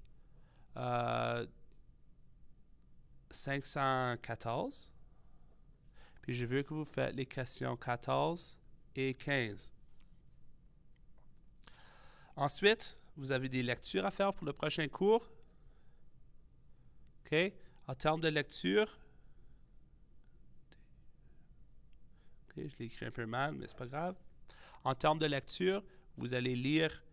514, euh, je veux que vous fassiez les questions 14 et 15. Ensuite, vous avez des lectures à faire pour le prochain cours. OK? En termes de lecture, je l'ai écrit un peu mal, mais c'est pas grave. En termes de lecture, vous allez lire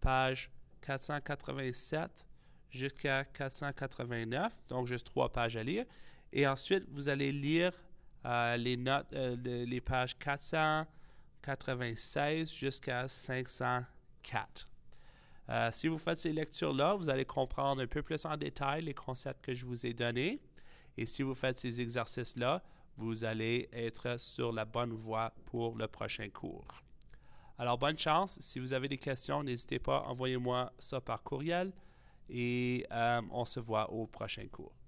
page 487 jusqu'à 489, donc juste trois pages à lire. Et ensuite, vous allez lire euh, les notes, euh, les pages 496 jusqu'à 504. Euh, si vous faites ces lectures-là, vous allez comprendre un peu plus en détail les concepts que je vous ai donnés. Et si vous faites ces exercices-là, vous allez être sur la bonne voie pour le prochain cours. Alors, bonne chance. Si vous avez des questions, n'hésitez pas, envoyez-moi ça par courriel et on se voit au prochain cours.